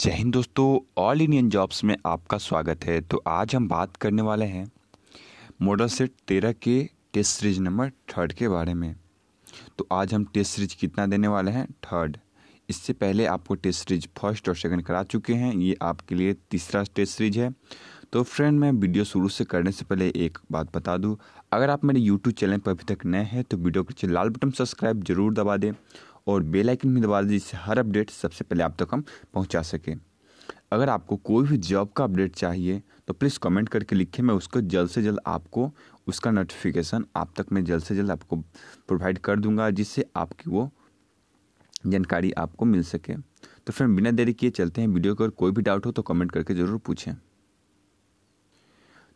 जय हिंद दोस्तों all Indian jobs में आपका स्वागत है तो आज हम बात करने वाले हैं मॉडल सेट तेरह के टेस्ट सीरीज नंबर थर्ड के बारे में तो आज हम टेस्ट सीरीज कितना देने वाले हैं थर्ड इससे पहले आपको टेस्ट सीरीज फर्स्ट और सेकंड करा चुके हैं ये आपके लिए तीसरा टेस्ट सीरीज है तो फ्रेंड मैं वीडियो शुरू से करने से पहले एक बात बता दूँ अगर आप मेरे यूट्यूब चैनल पर अभी तक नए हैं तो वीडियो के लाल बटन सब्सक्राइब जरूर दबा दें और बेल आइकन भी दबा दीजिए जिससे हर अपडेट सबसे पहले आप तक हम पहुंचा सकें अगर आपको कोई भी जॉब का अपडेट चाहिए तो प्लीज़ कमेंट करके लिखें मैं उसको जल्द से जल्द आपको उसका नोटिफिकेशन आप तक मैं जल्द से जल्द आपको प्रोवाइड कर दूंगा जिससे आपकी वो जानकारी आपको मिल सके तो फ्रेंड बिना देरी किए चलते हैं वीडियो को कोई भी डाउट हो तो कमेंट करके ज़रूर पूछें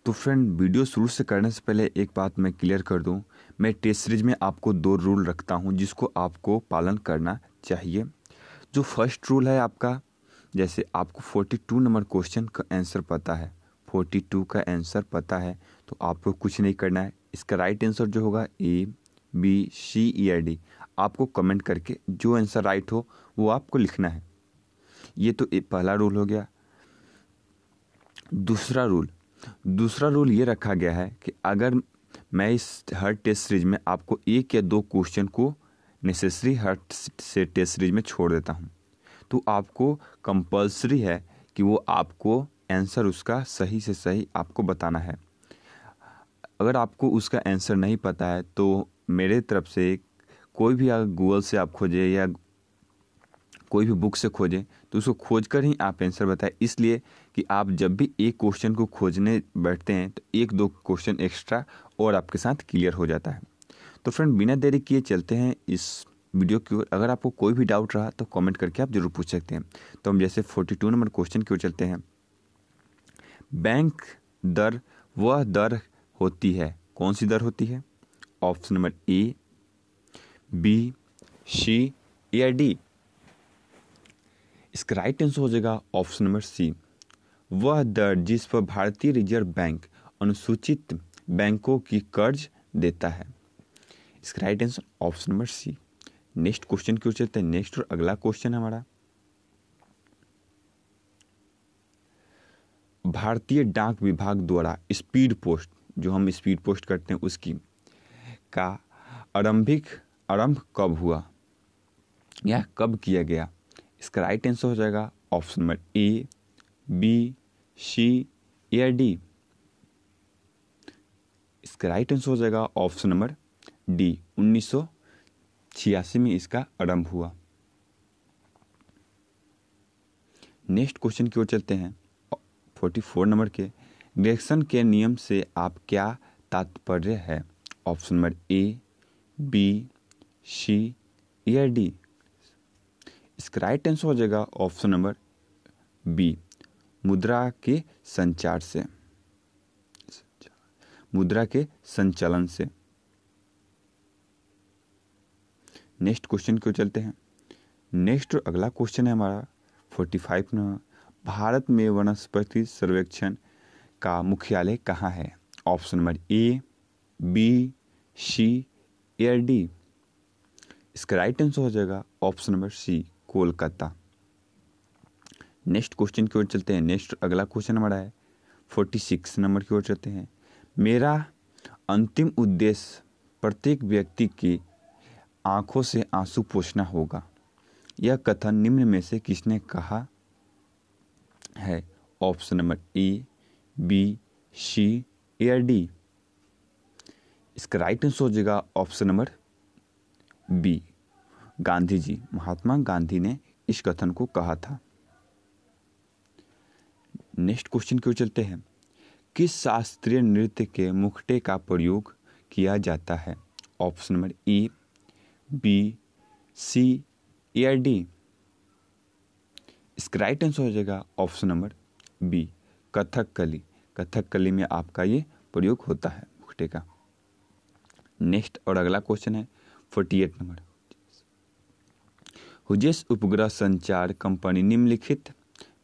तो फ्रेंड वीडियो शुरू से करने से पहले एक बात मैं क्लियर कर दूं मैं टेस्ट सीरीज में आपको दो रूल रखता हूं जिसको आपको पालन करना चाहिए जो फर्स्ट रूल है आपका जैसे आपको 42 नंबर क्वेश्चन का आंसर पता है 42 का आंसर पता है तो आपको कुछ नहीं करना है इसका राइट आंसर जो होगा A B C E I D आपको कमेंट करके जो आंसर राइट हो वो आपको लिखना है ये तो पहला रूल हो गया दूसरा रूल दूसरा रूल ये रखा गया है कि अगर मैं इस हर टेस्ट सीरीज में आपको एक या दो क्वेश्चन को नेसेसरी हर से टेस्ट सीरीज में छोड़ देता हूँ तो आपको कंपलसरी है कि वो आपको आंसर उसका सही से सही आपको बताना है अगर आपको उसका आंसर नहीं पता है तो मेरे तरफ से कोई भी अगर गूगल से आप खोजे या कोई भी बुक से खोजें तो उसको खोज कर ही आप आंसर बताएं इसलिए कि आप जब भी एक क्वेश्चन को खोजने बैठते हैं तो एक दो क्वेश्चन एक्स्ट्रा और आपके साथ क्लियर हो जाता है तो फ्रेंड बिना देरी किए चलते हैं इस वीडियो की ओर अगर आपको कोई भी डाउट रहा तो कमेंट करके आप जरूर पूछ सकते हैं तो हम जैसे 42 नंबर क्वेश्चन की ओर चलते हैं बैंक दर वह दर होती है कौन सी दर होती है option number A B C या डी इसका राइट आंसर हो जाएगा ऑप्शन नंबर सी वह दर जिस पर भारतीय रिजर्व बैंक अनुसूचित बैंकों की कर्ज देता है इसका right answer option number C next question क्यों चलते हैं नेक्स्ट और अगला क्वेश्चन हमारा भारतीय डाक विभाग द्वारा स्पीड पोस्ट जो हम स्पीड पोस्ट करते हैं उसकी का आरंभिक आरंभ कब हुआ यह कब किया गया इसका राइट आंसर हो जाएगा option number A B C या डी इसका राइट आंसर हो जाएगा ऑप्शन नंबर डी उन्नीस में इसका आरंभ हुआ नेक्स्ट क्वेश्चन की ओर चलते हैं फोर्टी फोर नंबर के डायरेक्शन के नियम से आप क्या तात्पर्य है option number A B C या डी इसका राइट आंसर हो जाएगा ऑप्शन नंबर बी मुद्रा के संचार से मुद्रा के संचालन से नेक्स्ट क्वेश्चन क्यों चलते हैं नेक्स्ट अगला क्वेश्चन है हमारा फोर्टी फाइव में भारत में वनस्पति सर्वेक्षण का मुख्यालय कहाँ है option number A B C या डी इसका राइट आंसर हो जाएगा option number C Kolkata next question की ओर चलते हैं नेक्स्ट अगला क्वेश्चन हमारा है फोर्टी सिक्स नंबर की ओर चलते हैं मेरा अंतिम उद्देश्य प्रत्येक व्यक्ति की आंखों से आंसू पोछना होगा यह कथन निम्न में से किसने कहा है option number A B C या डी इसका राइट आंसर हो जाएगा option number B Gandhi ji Mahatma Gandhi ने इस कथन को कहा था नेक्स्ट क्वेश्चन क्यों चलते हैं किस शास्त्रीय नृत्य के मुखटे का प्रयोग किया जाता है option number E B C या डी इसका राइट आंसर हो जाएगा ऑप्शन नंबर बी कथक कली कथक कली में आपका ये प्रयोग होता है मुखटे का नेक्स्ट और अगला क्वेश्चन है फोर्टी एट नंबर हुजेस उपग्रह संचार कंपनी निम्नलिखित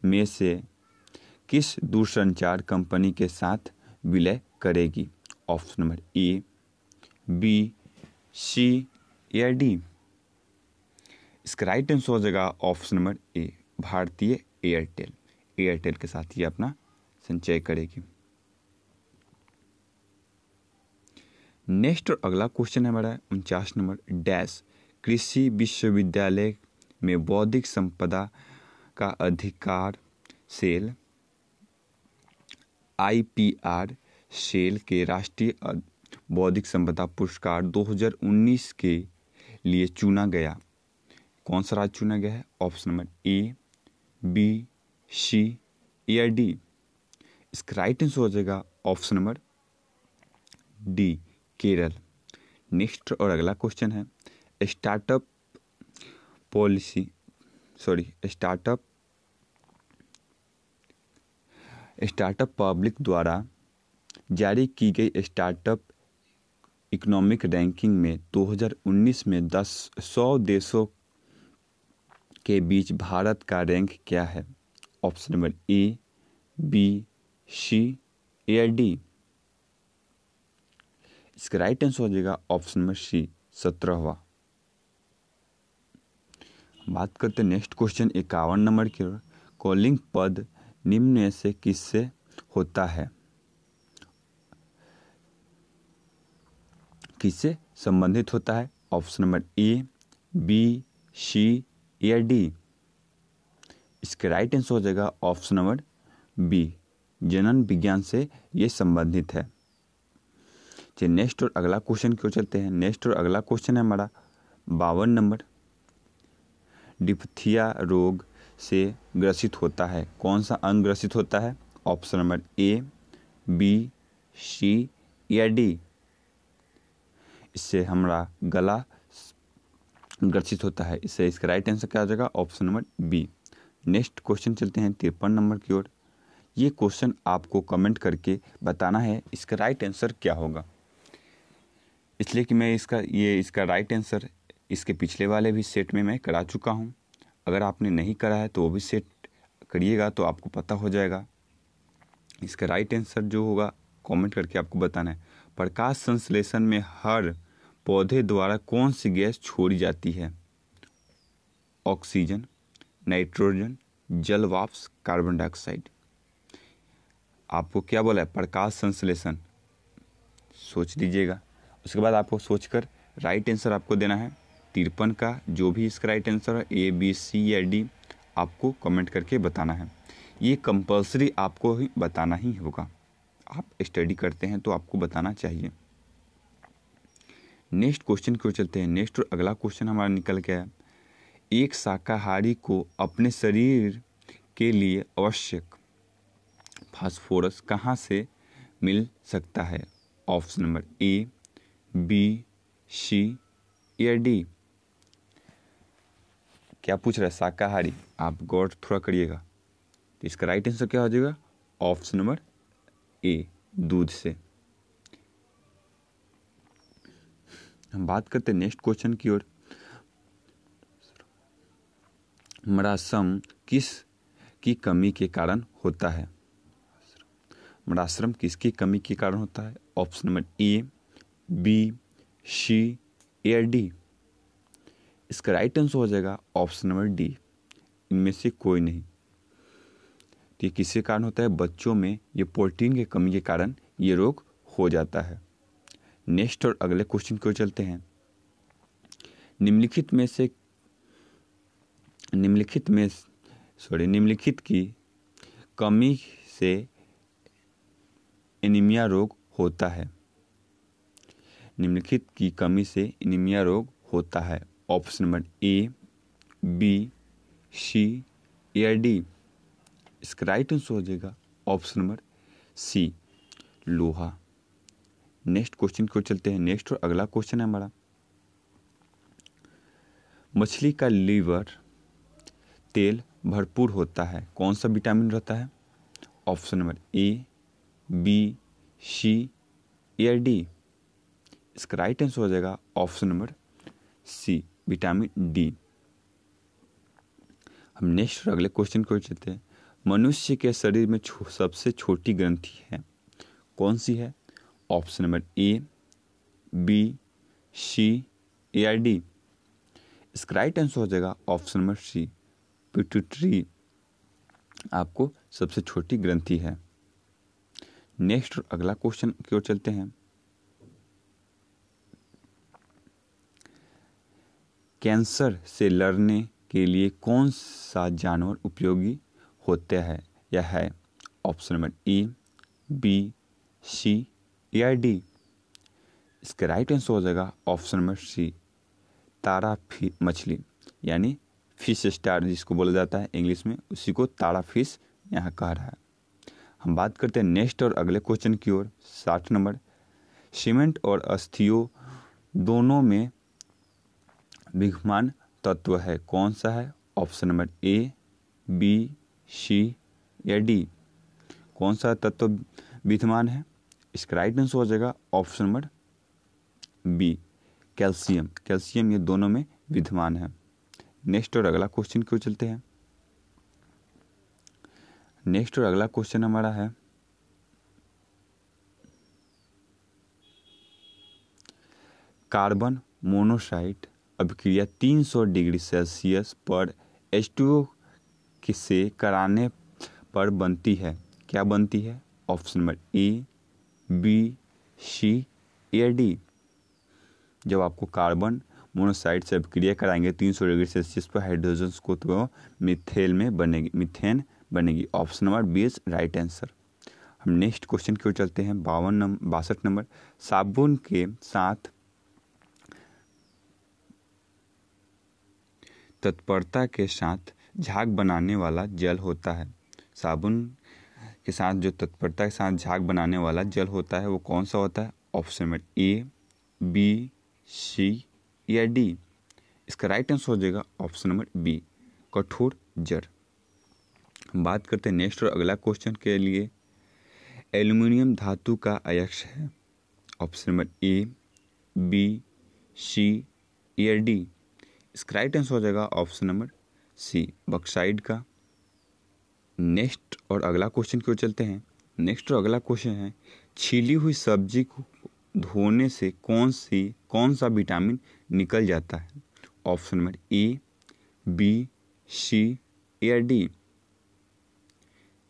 में से किस दूरसंचार कंपनी के साथ विलय करेगी option number A B C या डी इसका राइट आंसर हो जाएगा ऑप्शन नंबर ए भारतीय एयरटेल एयरटेल के साथ ये अपना संचय करेगी नेक्स्ट और अगला क्वेश्चन है हमारा उनचास नंबर डैश कृषि विश्वविद्यालय में बौद्धिक संपदा का अधिकार सेल आईपीआर सेल के राष्ट्रीय बौद्धिक संपदा पुरस्कार 2019 के लिए चुना गया कौन सा राज्य चुना गया है option number A B C या डी इसका राइट आंसर हो जाएगा option number D Kerala next और अगला क्वेश्चन है startup policy sorry startup startup public द्वारा जारी की गई स्टार्टअप इकोनॉमिक रैंकिंग में 2019 में दस सौ देशों के बीच भारत का रैंक क्या है option number A B C या डी इसका राइट आंसर हो जाएगा ऑप्शन नंबर सी सत्रहवा बात करते नेक्स्ट क्वेश्चन इक्यावन नंबर की ओर कॉलिंग पद निम्न में से किससे होता है किससे संबंधित होता है option number A B C या डी इसके राइट आंसर हो जाएगा ऑप्शन नंबर बी जनन विज्ञान से ये संबंधित है चलिए नेक्स्ट और अगला क्वेश्चन क्यों चलते हैं नेक्स्ट और अगला क्वेश्चन है हमारा बावन नंबर डिप्थिया रोग से ग्रसित होता है कौन सा अंग ग्रसित होता है option number A B C या डी इससे हमारा गला ग्रसित होता है इससे इसका राइट आंसर क्या हो जाएगा option number B next question चलते हैं तिरपन नंबर की ओर ये क्वेश्चन आपको कमेंट करके बताना है इसका राइट आंसर क्या होगा इसलिए कि मैं इसका ये इसका राइट आंसर इसके पिछले वाले भी सेट में मैं करा चुका हूँ अगर आपने नहीं करा है तो वो भी सेट करिएगा तो आपको पता हो जाएगा इसका राइट आंसर जो होगा कमेंट करके आपको बताना है प्रकाश संश्लेषण में हर पौधे द्वारा कौन सी गैस छोड़ी जाती है ऑक्सीजन नाइट्रोजन जल वाप्स कार्बन डाइऑक्साइड आपको क्या बोला है प्रकाश संश्लेषण सोच लीजिएगा उसके बाद आपको सोचकर राइट आंसर आपको देना है तिरपन का जो भी इसका राइट आंसर है ए बी सी या डी आपको कमेंट करके बताना है ये कंपलसरी आपको ही बताना ही होगा आप स्टडी करते हैं तो आपको बताना चाहिए नेक्स्ट क्वेश्चन क्यों चलते हैं नेक्स्ट और अगला क्वेश्चन हमारा निकल गया एक शाकाहारी को अपने शरीर के लिए आवश्यक फास्फोरस कहाँ से मिल सकता है option number A B C या डी क्या पूछ रहा है शाकाहारी आप गौर थोड़ा करिएगा तो इसका राइट आंसर क्या हो जाएगा ऑप्शन नंबर ए दूध से हम बात करते हैं नेक्स्ट क्वेश्चन की ओर मरासम किस की कमी के कारण होता है मराश्रम किसकी कमी के कारण होता है option number A B C या डी इसका राइट आंसर हो जाएगा ऑप्शन नंबर डी इनमें से कोई नहीं तो ये किसके कारण होता है बच्चों में ये प्रोटीन की कमी के कारण ये रोग हो जाता है नेक्स्ट और अगले क्वेश्चन को चलते हैं निम्नलिखित में से निम्नलिखित में सॉरी निम्नलिखित की कमी से एनीमिया रोग होता है निम्नलिखित की कमी से एनीमिया रोग होता है option number A B C या डी इसका राइट आंसर हो जाएगा ऑप्शन नंबर सी लोहा नेक्स्ट क्वेश्चन को चलते हैं नेक्स्ट और अगला क्वेश्चन है हमारा मछली का लीवर तेल भरपूर होता है कौन सा विटामिन रहता है option number A B C या डी इसका राइट आंसर हो जाएगा option number C vitamin D हम नेक्स्ट अगले क्वेश्चन को चलते हैं मनुष्य के शरीर में छो, सबसे छोटी ग्रंथि है कौन सी है option number A B C A या डी इसका राइट आंसर हो जाएगा ऑप्शन नंबर सी पिट्यूटरी आपको सबसे छोटी ग्रंथि है नेक्स्ट अगला क्वेश्चन की ओर चलते हैं कैंसर से लड़ने के लिए कौन सा जानवर उपयोगी होते हैं यह है option number A B C या डी इसका राइट आंसर हो जाएगा ऑप्शन नंबर सी तारा फी मछली यानी फिश स्टार जिसको बोला जाता है इंग्लिश में उसी को तारा फिश यहाँ कह रहा है हम बात करते हैं नेक्स्ट और अगले क्वेश्चन की ओर साठ नंबर सीमेंट और अस्थियों दोनों में विघमान तत्व है कौन सा है option number A B C या डी कौन सा तत्व विद्यमान है इसका राइट आंसर हो जाएगा option number B calcium calcium ये दोनों में विद्यमान है नेक्स्ट और अगला क्वेश्चन क्यों चलते हैं नेक्स्ट और अगला क्वेश्चन हमारा है कार्बन मोनोसाइट अभिक्रिया 300 डिग्री सेल्सियस पर एच टू से कराने पर बनती है क्या बनती है option number A B C या डी जब आपको कार्बन मोनोसाइड से अभिक्रिया कराएंगे 300 डिग्री सेल्सियस पर हाइड्रोजन को तो मिथेन में बनेगी मिथेन बनेगी option number B is right answer हम नेक्स्ट क्वेश्चन की ओर चलते हैं बावन नंबर बासठ नंबर साबुन के साथ तत्परता के साथ झाग बनाने वाला जल होता है साबुन के साथ जो तत्परता के साथ झाग बनाने वाला जल होता है वो कौन सा होता है ऑप्शन में ए बी सी या डी इसका राइट आंसर हो जाएगा ऑप्शन नंबर बी कठोर जड़ बात करते हैं नेक्स्ट और अगला क्वेश्चन के लिए एल्यूमिनियम धातु का अयक्ष है option number A B C या डी इसका राइट आंसर हो जाएगा ऑप्शन नंबर सी बक्साइड का नेक्स्ट और अगला क्वेश्चन क्यों चलते हैं नेक्स्ट और अगला क्वेश्चन है छीली हुई सब्जी को धोने से कौन सी कौन सा विटामिन निकल जाता है option number A B C या डी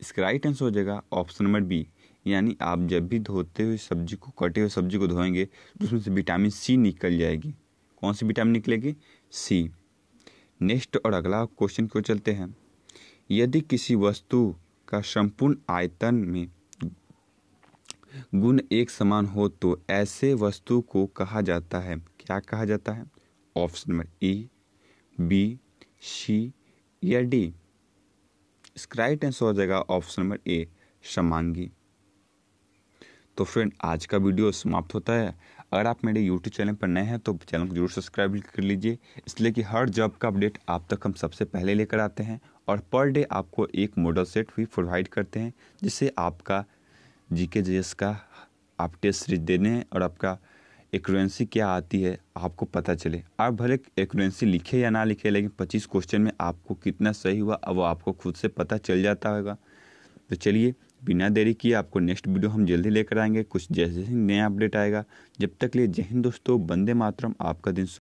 इसका राइट आंसर हो जाएगा ऑप्शन नंबर बी यानी आप जब भी धोते हुए सब्जी को कटे हुए सब्जी को धोएंगे तो उसमें से विटामिन सी निकल जाएगी कौन सी विटामिन निकलेगी सी नेक्स्ट और अगला क्वेश्चन को चलते हैं यदि किसी वस्तु का संपूर्ण आयतन में गुण एक समान हो तो ऐसे वस्तु को कहा जाता है क्या कहा जाता है option number E B C या डी स्क्राइट एंसर आंसर हो जाएगा ऑप्शन नंबर ए समांगी तो फ्रेंड आज का वीडियो समाप्त होता है अगर आप मेरे यूट्यूब चैनल पर नए हैं तो चैनल को जरूर सब्सक्राइब कर लीजिए इसलिए कि हर जॉब का अपडेट आप तक हम सबसे पहले लेकर आते हैं और पर डे आपको एक मॉडल सेट भी प्रोवाइड करते हैं जिससे आपका जी के जे एस का आप टेस्ट सीरीज देने हैं और आपका एक्यूरेंसी क्या आती है आपको पता चले आप भले एक्यूरेंसी लिखे या ना लिखे लेकिन पच्चीस क्वेश्चन में आपको कितना सही हुआ अब आपको खुद से पता चल जाता होगा तो चलिए बिना देरी किए आपको नेक्स्ट वीडियो हम जल्दी लेकर आएंगे कुछ जैसे ही नया अपडेट आएगा जब तक लिए जय हिंद दोस्तों बंदे मातरम आपका दिन